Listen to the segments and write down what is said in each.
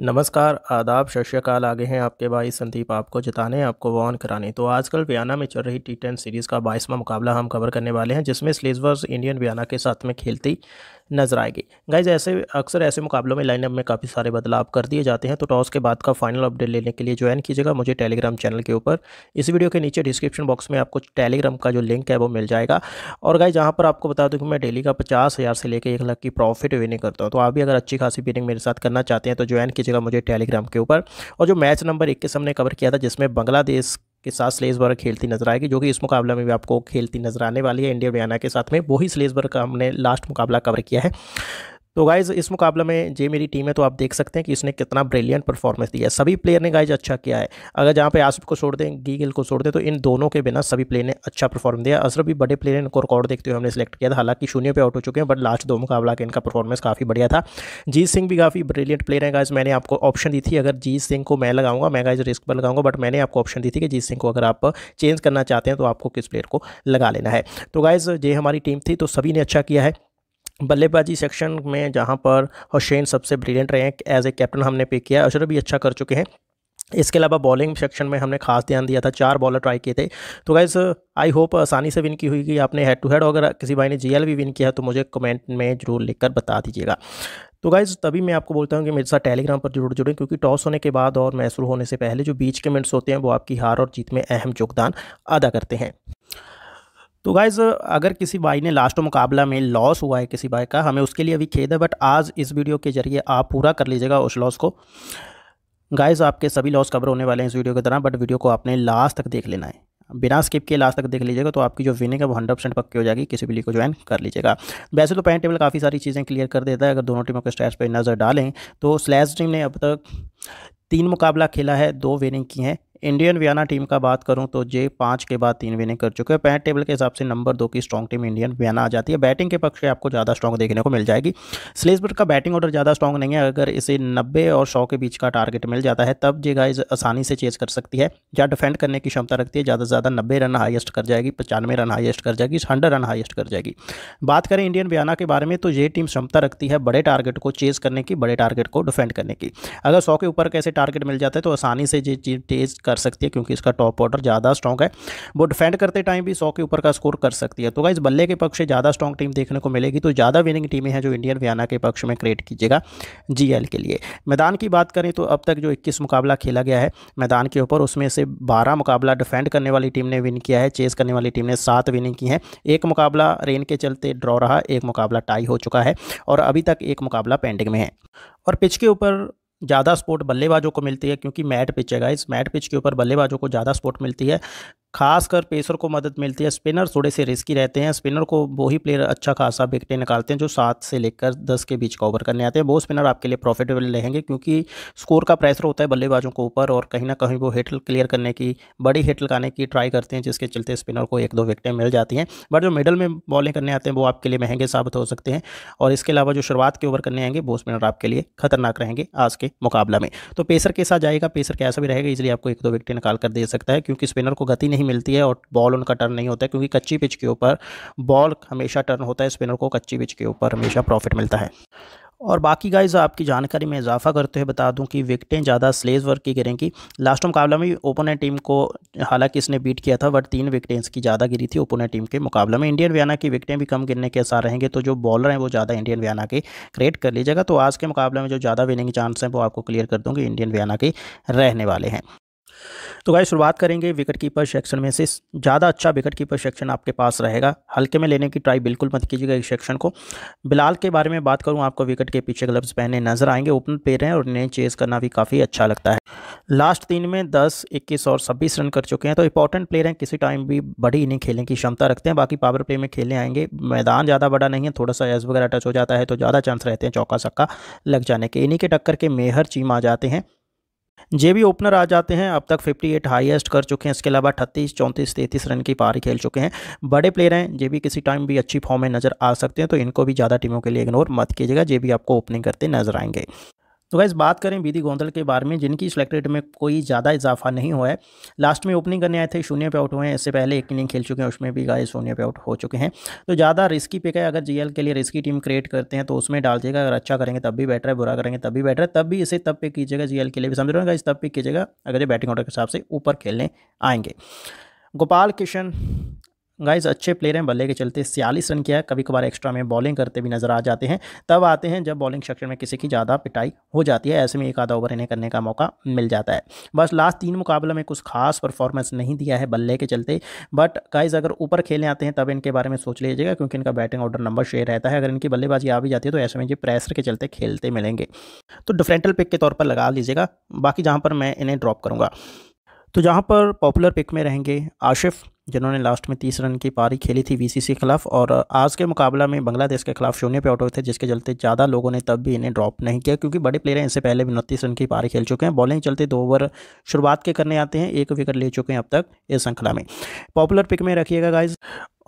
नमस्कार आदाब श्रीकाल आगे हैं आपके भाई संदीप आपको जिताने आपको वॉन कराने तो आजकल वियाना में चल रही टी टेन सीरीज़ का बाईसवां मुकाबला हम कवर करने वाले हैं जिसमें स्लीजवर्स इंडियन वियाना के साथ में खेलती नजर आएगी गाइज ऐसे अक्सर ऐसे मुकाबलों में लाइनअप में काफ़ी सारे बदलाव कर दिए जाते हैं तो टॉस के बाद का फाइनल अपडेट लेने के लिए ज्वाइन कीजिएगा मुझे टेलीग्राम चैनल के ऊपर इस वीडियो के नीचे डिस्क्रिप्शन बॉक्स में आपको टेलीग्राम का जो लिंक है वो मिल जाएगा और गाइज यहाँ पर आपको बता दूँ कि मैं डेली का पचास हज़ार से लेकर एक लाख की प्रॉफिट विनिंग करता हूँ तो आप भी अगर अच्छी खासी विनिंग मेरे साथ करना चाहते हैं तो ज्वाइन कीजिएगा मुझे टेलीग्राम के ऊपर और जो मैच नंबर इक्कीस हमने कवर किया था जिसमें बांग्लादेश के साथ स्लेजबर्ग खेलती नजर आएगी जो कि इस मुकाबले में भी आपको खेलती नजर आने वाली है इंडिया बयाना के साथ में वही स्लेजबर्ग का हमने लास्ट मुकाबला कवर किया है तो गाइज़ इस मुकाबले में जे मेरी टीम है तो आप देख सकते हैं कि इसने कितना ब्रिलियंट परफॉर्मेंस दिया है सभी प्लेयर ने गाइज अच्छा किया है अगर जहाँ पे आसिफ को छोड़ दें गीगिल को छोड़ दें तो इन दोनों के बिना सभी प्लेयर ने अच्छा परफॉर्म दिया असर भी बड़े प्लेयर इनको रिकॉर्ड देखते हुए हमने सेलेक्ट किया था हालांकि शून्य पे आउट हो चुके हैं बट लास्ट दो मुकाबला के इनका परफॉर्मेंस काफ़ी बढ़िया था जीत सिंह भी काफ़ी ब्रिलियंट प्लेयर है गाइज मैंने आपको ऑप्शन दी थी अगर जीत सिंह को मैं लगाऊंगा मैं गाइज रिस्क पर लगाऊंगा बट मैंने आपको ऑप्शन दी थी कि जीत सिंह को अगर आप चेंज करना चाहते हैं तो आपको किस प्लेयर को लगा लेना है तो गाइज ये हमारी टीम थी तो सभी ने अच्छा किया है बल्लेबाजी सेक्शन में जहाँ पर हुसैन सबसे ब्रिलियंट रहे हैं एज ए कैप्टन हमने पिक किया अशरफ भी अच्छा कर चुके हैं इसके अलावा बॉलिंग सेक्शन में हमने खास ध्यान दिया था चार बॉलर ट्राई किए थे तो गाइज़ आई होप आसानी से विन की हुई कि आपने हेड टू हेड अगर किसी भाई ने एल भी विन किया तो मुझे कमेंट में जरूर लिखकर बता दीजिएगा तो गाइज़ तभी मैं आपको बोलता हूँ कि मेरे साथ टेलीग्राम पर जरूर जुड़ें क्योंकि टॉस होने के बाद और मैसूर होने से पहले जो बीच के मिनट्स होते हैं वो आपकी हार और जीत में अहम योगदान अदा करते हैं तो गाइज़ अगर किसी भाई ने लास्ट मुकाबला में लॉस हुआ है किसी भाई का हमें उसके लिए भी खेद है बट आज इस वीडियो के जरिए आप पूरा कर लीजिएगा उस लॉस को गाइज़ आपके सभी लॉस कवर होने वाले हैं इस वीडियो के तरह बट वीडियो को आपने लास्ट तक देख लेना है बिना स्किप के लास्ट तक देख लीजिएगा तो आपकी जो विनिंग है वो हंड्रेड परसेंट पक्की हो जाएगी किसी भी लीग को ज्वाइन कर लीजिएगा वैसे तो पैन टेबल काफ़ी सारी चीज़ें क्लियर कर देता है अगर दोनों टीमों के स्टैट्स पर नज़र डालें तो स्लैश टीम ने अब तक तीन मुकाबला खेला है दो विनिंग की हैं इंडियन वियाना टीम का बात करूं तो जे पाँच के बाद तीन विनिंग कर चुके हैं पैंट टेबल के हिसाब से नंबर दो की स्ट्रॉन्ग टीम इंडियन वियाना आ जाती है बैटिंग के पक्ष में आपको ज़्यादा स्ट्रॉन्ग देखने को मिल जाएगी स्लेसबर्ग का बैटिंग ऑर्डर ज़्यादा स्ट्रॉन्ग नहीं है अगर इसे नब्बे और सौ के बीच का टारगेट मिल जाता है तब जे गाइज आसानी से चेज कर सकती है या डिफेंड करने की क्षमता रखती है ज़्यादा से ज़्यादा नब्बे रन हाइएस्ट कर जाएगी पचानवे रन हाइएस्ट कर जाएगी हंड्रेड रन हाइएस्ट कर जाएगी बात करें इंडियन वियाना के बारे में तो ये टीम क्षमता रखती है बड़े टारगेट को चेज करने की बड़े टारगेट को डिफेंड करने की अगर सौ के ऊपर कैसे टारगेट मिल जाता है तो आसानी से ये चीज टेज कर कर सकती है क्योंकि इसका टॉप ऑर्डर ज़्यादा स्ट्रॉग है वो डिफेंड करते टाइम भी सौ के ऊपर का स्कोर कर सकती है तो इस बल्ले के पक्ष से ज़्यादा स्ट्रॉग टीम देखने को मिलेगी तो ज़्यादा विनिंग टीमें हैं जो इंडियन वियाना के पक्ष में क्रिएट कीजिएगा जी के लिए मैदान की बात करें तो अब तक जो इक्कीस मुकाबला खेला गया है मैदान के ऊपर उसमें से बारह मुकाबला डिफेंड करने वाली टीम ने विन किया है चेस करने वाली टीम ने सात विनिंग की है एक मुकाबला रेन के चलते ड्रॉ रहा एक मुकाबला टाई हो चुका है और अभी तक एक मुकाबला पेंडिंग में है और पिच के ऊपर ज़्यादा स्पोर्ट बल्लेबाजों को मिलती है क्योंकि मैट पिच है इस मैट पिच के ऊपर बल्लेबाजों को ज़्यादा स्पोर्ट मिलती है खासकर पेसर को मदद मिलती है स्पिनर थोड़े से रिस्की रहते हैं स्पिनर को वो ही प्लेयर अच्छा खासा विकटें निकालते हैं जो सात से लेकर दस के बीच का ओवर करने आते हैं वो स्पिनर आपके लिए प्रॉफिटेबल रहेंगे क्योंकि स्कोर का प्रेशर होता है बल्लेबाजों को ऊपर और कहीं ना कहीं वो हिट क्लियर करने की बड़ी हिट लगाने की ट्राई करते हैं जिसके चलते स्पिनर को एक दो विकटें मिल जाती हैं बट जो मिडल में बॉलिंग करने आते हैं वो आपके लिए महंगे साबित हो सकते हैं और इसके अलावा जो शुरुआत के ओवर करने आएंगे वो स्पिनर आपके लिए खतरनाक रहेंगे आज के मुकाबला में तो पेसर कैसा जाएगा पेसर कैसा भी रहेगा इसलिए आपको एक दो विकटें निकाल कर दे सकता है क्योंकि स्पिनर को गति नहीं नहीं मिलती है और बॉल उनका टर्न नहीं होता है क्योंकि कच्ची पिच के ऊपर बॉल हमेशा टर्न होता है स्पिनर को कच्ची पिच के ऊपर हमेशा प्रॉफिट मिलता है और बाकी गाइज आपकी जानकारी में इजाफा करते हुए बता दूं कि विकटें ज़्यादा स्लेज वर्क की गिरेंगी लास्ट मुकाबला में ओपोनेंट टीम को हालांकि इसने बीट किया था बट तीन विकटें इसकी ज़्यादा गिरी थी ओपोनेंट टीम के मुकाबले में इंडियन वियाना की विकटें भी कम गिरने के आसार रहेंगे तो जो बॉलर हैं वो ज़्यादा इंडियन वियाना के क्रिएट कर लीजिएगा तो आज के मुकाबले में जो ज़्यादा विनिंग चांस हैं वो आपको क्लियर कर दूँगी इंडियन वियाना के रहने वाले हैं तो गाय शुरुआत करेंगे विकेट कीपर सेक्शन में से ज़्यादा अच्छा विकेट कीपर सेक्शन आपके पास रहेगा हल्के में लेने की ट्राई बिल्कुल मत कीजिएगा इस सेक्शन को बिलाल के बारे में बात करूँ आपको विकेट के पीछे ग्लब्स पहने नजर आएंगे ओपन प्लेयर हैं और इन्हें चेस करना भी काफ़ी अच्छा लगता है लास्ट तीन में दस इक्कीस और छब्बीस रन कर चुके हैं तो इंपॉर्टेंट प्लेयर हैं किसी टाइम भी बड़ी इन्हें खेलने की क्षमता रखते हैं बाकी पावर प्ले में खेलने आएंगे मैदान ज़्यादा बड़ा नहीं है थोड़ा सा एस वगैरह टच हो जाता है तो ज़्यादा चांस रहते हैं चौका सक्का लग जाने के इन्हीं के टक्कर के मेहर चीम आ जाते हैं जे भी ओपनर आ जाते हैं अब तक 58 हाईएस्ट कर चुके हैं इसके अलावा अट्ठतीस चौंतीस तैंतीस रन की पारी खेल चुके हैं बड़े प्लेयर हैं जे भी किसी टाइम भी अच्छी फॉर्म में नज़र आ सकते हैं तो इनको भी ज़्यादा टीमों के लिए इग्नोर मत कीजिएगा जे भी आपको ओपनिंग करते नजर आएंगे तो गैस बात करें विधि गोंदल के बारे में जिनकी इस रेट में कोई ज़्यादा इजाफा नहीं हुआ है लास्ट में ओपनिंग करने आए थे शून्य पे आउट हुए हैं इससे पहले एक इनिंग खेल चुके हैं उसमें भी गाय शून्य पे आउट हो चुके हैं तो ज़्यादा रिस्की पिक है अगर जी के लिए रिस्की टीम क्रिएट करते हैं तो उसमें डाल दिएगा अगर अच्छा करेंगे तब भी बेटर है बुरा करेंगे तब भी बेटर है तब भी इसे तब पिक कीजिएगा जी के लिए भी समझ रहे होगा इस तब पिक कीजिएगा अगर ये बैटिंग ऑर्डर के हिसाब से ऊपर खेलने आएंगे गोपाल किशन गाइज अच्छे प्लेयर हैं बल्ले के चलते छियालीस रन किया है कभी कभार एक्स्ट्रा में बॉलिंग करते भी नजर आ जाते हैं तब आते हैं जब बॉलिंग सेक्शन में किसी की ज़्यादा पिटाई हो जाती है ऐसे में एक आधा ओवर इन्हें करने का मौका मिल जाता है बस लास्ट तीन मुकाबलों में कुछ खास परफॉर्मेंस नहीं दिया है बल्ले के चलते बट गाइज अगर ऊपर खेलने आते हैं तब इनके बारे में सोच लीजिएगा क्योंकि इनका बैटिंग ऑर्डर नंबर शेयर रहता है अगर इनकी बल्लेबाजी आ भी जाती है तो ऐसे में ये प्रेसर के चलते खेलते मिलेंगे तो डिफरेंटल पिक के तौर पर लगा लीजिएगा बाकी जहाँ पर मैं इन्हें ड्रॉप करूँगा तो जहाँ पर पॉपुलर पिक में रहेंगे आशिफ़ जिन्होंने लास्ट में तीस रन की पारी खेली थी बीसीसी के खिलाफ और आज के मुकाबला में बांग्लादेश के खिलाफ शून्य पे आउट हुए थे जिसके चलते ज़्यादा लोगों ने तब भी इन्हें ड्रॉप नहीं किया क्योंकि बड़े प्लेयर हैं इससे पहले भी उनतीस रन की पारी खेल चुके हैं बॉलिंग चलते दो ओवर शुरुआत के करने आते हैं एक विकेट ले चुके हैं अब तक इस श्रृंखला में पॉपुलर पिक में रखिएगा गाइज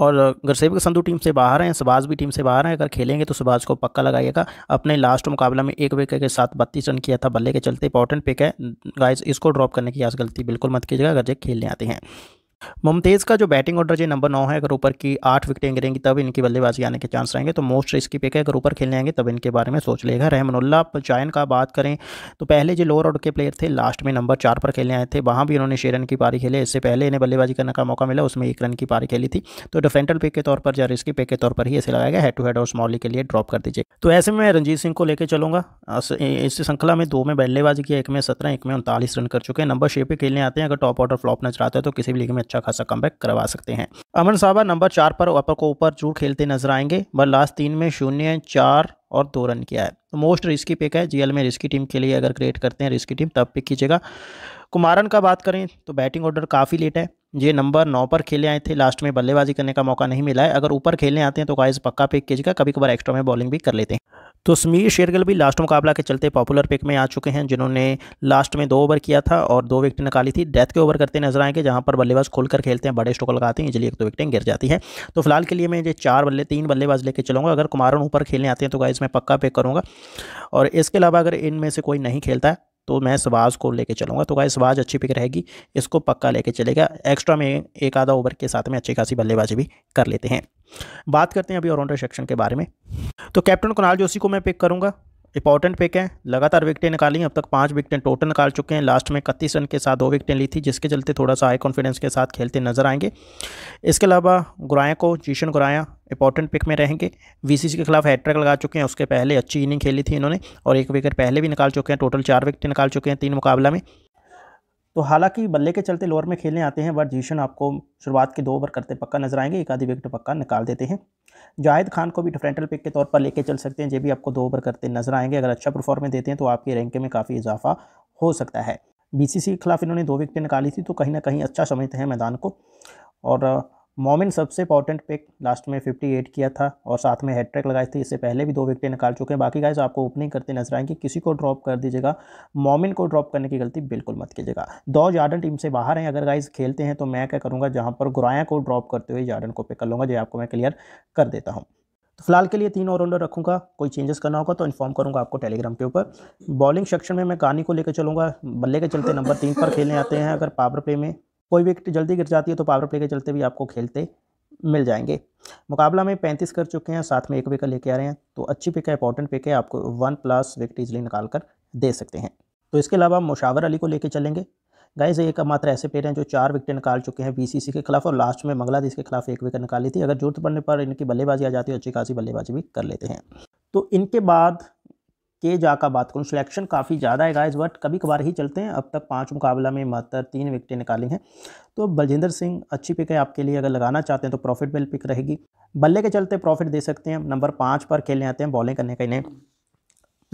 और गरसेब संधु टीम से बाहर हैं सबाज भी टीम से बाहर हैं अगर खेलेंगे तो सबाज को पक्का लगाइएगा अपने लास्ट मुकाबला में एक विकेट के साथ बत्तीस रन किया था बल्ले के चलते इंपॉर्टेंट पिक है गाइज इसको ड्रॉप करने की आज गलती बिल्कुल मत कीजिएगा अगर जब खेलने आते हैं मुमतेज़ का जो बैटिंग ऑर्डर जी नंबर नौ है अगर ऊपर की आठ विकटें गिरेंगी तब इनकी बल्लेबाजी आने के चांस रहेंगे तो मोस्ट रिस्की पिक है अगर ऊपर खेलने आएंगे तब इनके बारे में सोच लेगा रहमनुल्ला जायन का बात करें तो पहले जो लोअर ऑर्डर के प्लेयर थे लास्ट में नंबर चार पर खेलने आए थे वहाँ भी उन्होंने छः रन की पारी खेली इससे पहले इन्हें बल्लेबाजी करने का मौका मिला उसमें एक रन की पारी खेली थी तो डिफेंटल पिक के तौर पर या रिस्की पिक के तौर पर ही ऐसे लगाया गया हेड टू हेड और स्मॉली के लिए ड्रॉप कर दीजिए तो ऐसे में रंजीत सिंह को लेकर चलूँगा इस श्रृंखला में दो में बल्लेबाजी किया एक में सत्रह एक में उनतालीस रन कर चुके हैं नंबर छः पे खेलने आते हैं अगर टॉप ऑर्डर फ्लॉप नजर आता है तो किसी भी लीग में अच्छा खासा कम करवा सकते हैं अमन साहबा नंबर चार पर अपर को ऊपर जरूर खेलते नजर आएंगे बट लास्ट तीन में शून्य चार और दो रन किया है तो मोस्ट रिस्की पिक है जीएल में रिस्की टीम के लिए अगर क्रिएट करते हैं रिस्की टीम तब पिक कीजिएगा कुमारन का बात करें तो बैटिंग ऑर्डर काफ़ी लेट है ये नंबर नौ पर खेले आए थे लास्ट में बल्लेबाजी करने का मौका नहीं मिला है अगर ऊपर खेलने आते हैं तो गाइज पक्का पिक कीजिएगा कभी कभार एक्स्ट्रा में बॉलिंग भी कर लेते हैं तो समीर शेरगल भी लास्ट मुकाबला के चलते पॉपुलर पिक में आ चुके हैं जिन्होंने लास्ट में दो ओवर किया था और दो विकेट निकाली थी डेथ के ओवर करते नजर आएंगे जहां पर बल्लेबाज खोलकर खेलते हैं बड़े स्टोक लगाते हैं इसलिए एक दो विकेटें गिर जाती हैं तो फिलहाल के लिए मैं ये चार बल्ले तीन बल्लेबाज लेकर चलूँगा अगर कुमारन ऊपर खेलने आते हैं तो गाइज मैं पक्का पिक करूँगा और इसके अलावा अगर इनमें से कोई नहीं खेलता है तो मैं सवाज को लेके चलूँगा तो गाय सवाज अच्छी पिक रहेगी इसको पक्का लेके चलेगा एक्स्ट्रा में एक आधा ओवर के साथ में अच्छी खासी बल्लेबाजी भी कर लेते हैं बात करते हैं अभी ऑलराउंडर सेक्शन के बारे में तो कैप्टन कुणाल जोशी को मैं पिक करूँगा इंपॉर्टेंट पिक है लगातार विकटें निकाली अब तक पाँच विकटें टोटल निकाल चुके हैं लास्ट में इकतीस रन के साथ दो विकटें ली थी जिसके चलते थोड़ा सा हाई कॉन्फिडेंस के साथ खेलते नजर आएंगे इसके अलावा गुराया को जीशन गुराया इंपॉर्टेंट पिक में रहेंगे वी के खिलाफ हैट्रिक लगा चुके हैं उसके पहले अच्छी इनिंग खेली थी इन्होंने और एक विकेट पहले भी निकाल चुके हैं टोटल चार विकटें निकाल चुके हैं तीन मुकाबला में तो हालांकि बल्ले के चलते लोअर में खेलने आते हैं बट जीशन आपको शुरुआत के दो ओवर करते पक्का नजर आएंगे एक आधी विकेट पक्का निकाल देते हैं जाहिद खान को भी डिफरेंटल पिक के तौर पर लेके चल सकते हैं ये भी आपको दो ओवर करते नजर आएंगे अगर अच्छा परफॉर्मेंस देते हैं तो आपके रैंक में काफ़ी इजाफा हो सकता है बीसीसी के खिलाफ इन्होंने दो विकटें निकाली थी तो कहीं ना कहीं अच्छा समझते हैं मैदान को और मोमिन सबसे इंपॉर्टेंट पिक लास्ट में 58 किया था और साथ में हैट्रिक लगाई थी इससे पहले भी दो विकेटें निकाल चुके हैं बाकी गाइस आपको ओपनिंग करते नजर आएंगे कि किसी को ड्रॉप कर दीजिएगा मोमिन को ड्रॉप करने की गलती बिल्कुल मत कीजिएगा दो जार्डन टीम से बाहर हैं अगर गाइस खेलते हैं तो मैं क्या करूँगा जहाँ पर गुराया को ड्रॉप करते हुए जार्डन को पिक कर लूँगा जो आपको मैं क्लियर कर देता हूँ तो फिलहाल के लिए तीन ऑलराउंडर रखूंगा कोई चेंजेस करना होगा तो इन्फॉर्म करूंगा आपको टेलीग्राम के ऊपर बॉलिंग सेक्शन में मैं कानी को लेकर चलूंगा बल्ले के चलते नंबर तीन पर खेलने आते हैं अगर पावर प्ले में कोई विकेट जल्दी गिर जाती है तो पावर प्ले के चलते भी आपको खेलते मिल जाएंगे मुकाबला में पैंतीस कर चुके हैं साथ में एक विकेट लेके आ रहे हैं तो अच्छी पिक है इंपॉर्टेंट पिक है आपको वन प्लस विकेट इज़ली निकाल कर दे सकते हैं तो इसके अलावा मुशावर अली को लेके चलेंगे गाइज एक मात्र ऐसे प्लेयर हैं जो चार विकेट निकाल चुके हैं बीसीसी के खिलाफ और लास्ट में बांग्लादेश के खिलाफ एक विकेट निकाली थी अगर जरूरत पड़ने पर इनकी बल्लेबाजी आ जाती है अच्छी खासी बल्लेबाजी भी कर लेते हैं तो इनके बाद के जा का बात करूँ सिलेक्शन काफ़ी ज़्यादा है गाइस बट कभी कभार ही चलते हैं अब तक पाँच मुकाबला में मात्र तीन विकटें निकाली हैं तो बलजिंदर सिंह अच्छी पिक है आपके लिए अगर लगाना चाहते हैं तो प्रॉफिट बेल पिक रहेगी बल्ले के चलते प्रॉफिट दे सकते हैं नंबर पाँच पर खेलने आते हैं बॉलिंग करने का इन्हें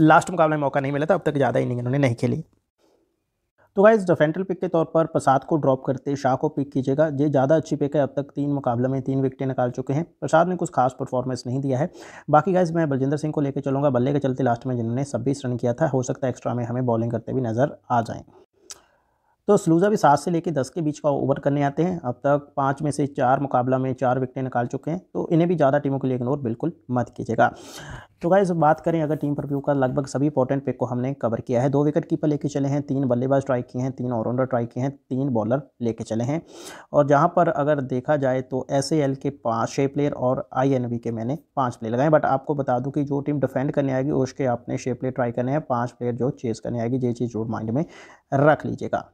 लास्ट मुकाबले में मौका नहीं मिला था अब तक ज़्यादा इनिंग इन्होंने नहीं खेली तो गाइज डिफेंट्रल पिक के तौर पर प्रसाद को ड्रॉप करते शाह को पिक कीजिएगा ये ज़्यादा अच्छी पिक है अब तक तीन मुकाबले में तीन विकटें निकाल चुके हैं प्रसाद ने कुछ खास परफॉर्मेंस नहीं दिया है बाकी गाइज मैं बलजिंदर सिंह को लेकर चलूँगा बल्ले के चलते लास्ट में जिन्होंने छब्बीस रन किया था हो सकता है एक्स्ट्रा में हमें बॉलिंग करते हुए नज़र आ जाएँ तो स्लूज़ा भी सात से लेकर दस के बीच का ओवर करने आते हैं अब तक पाँच में से चार मुकाबला में चार विकटें निकाल चुके हैं तो इन्हें भी ज़्यादा टीमों के लिए इग्नोर बिल्कुल मत कीजिएगा तो गाइज बात करें अगर टीम परव्यू का लगभग सभी इंपॉर्टेंट पिक को हमने कवर किया है दो विकेट कीपर लेके चले हैं तीन बल्लेबाज ट्राई किए हैं तीन ऑलराउंडर ट्राई किए हैं तीन बॉलर लेके चले हैं और जहाँ पर अगर देखा जाए तो एस एल के पाँच छः प्लेयर और आई के मैंने पाँच प्लेयर लगाए बट आपको बता दूँ कि जो टीम डिफेंड करने आएगी उसके आपने छः प्लेयर ट्राई करने हैं पाँच प्लेयर जो चेस करने आएगी ये चीज़ जो माइंड में रख लीजिएगा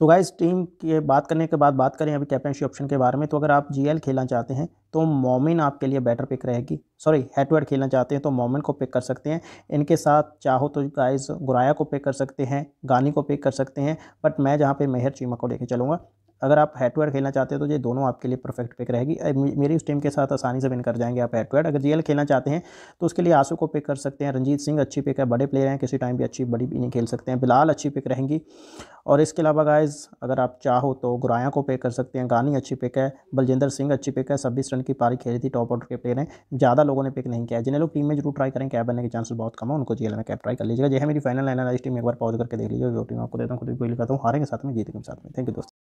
तो गाइज़ टीम के बात करने के बाद बात करें अभी कैप्टनशिप ऑप्शन के बारे में तो अगर आप जीएल खेलना चाहते हैं तो मोमिन आपके लिए बेटर पिक रहेगी सॉरी हेड टू हेड खेलना चाहते हैं तो मोमिन को पिक कर सकते हैं इनके साथ चाहो तो गाइज गुराया को पिक कर सकते हैं गानी को पिक कर सकते हैं बट मैं जहाँ पे मेहर चीमा को लेकर चलूँगा अगर आप हेड टू हेड खेलना चाहते हो तो ये दोनों आपके लिए परफेक्ट पिक रहेगी मेरी उस टीम के साथ आसानी से विन कर जाएंगे आप हेड टू हेड अगर जीएल खेलना चाहते हैं तो उसके लिए आंसू को पिक कर सकते हैं रंजीत सिंह अच्छी पिक है बड़े प्लेयर हैं किसी टाइम भी अच्छी बड़ी भी नहीं खेल सकते हैं बिलाल अच्छी पिक रहेंगी और इसके अलावा गाइज अगर आप चाहो तो गुराया को पे कर सकते हैं गानी अच्छी पिक है बलजिंदर सिंह अच्छी पिक है छब्बीस रन की पारी खेली थी टॉप ऑर्डर के प्लेयर हैं ज़्यादा लोगों ने पिक नहीं किया जिन्हें लोग टीम में जरूर ट्राई करें कैब बनने के चांसेस बहुत कम है उनको जेल में कैब ट्राई कर लीजिएगा जैसे मेरी फाइनल एनालिस्ट टीम एक बार पॉज करके देख लीजिए जो टीम आपको देता हूँ खुद भी करता हूँ के साथ में जीत के साथ में थैंक यू दोस्तों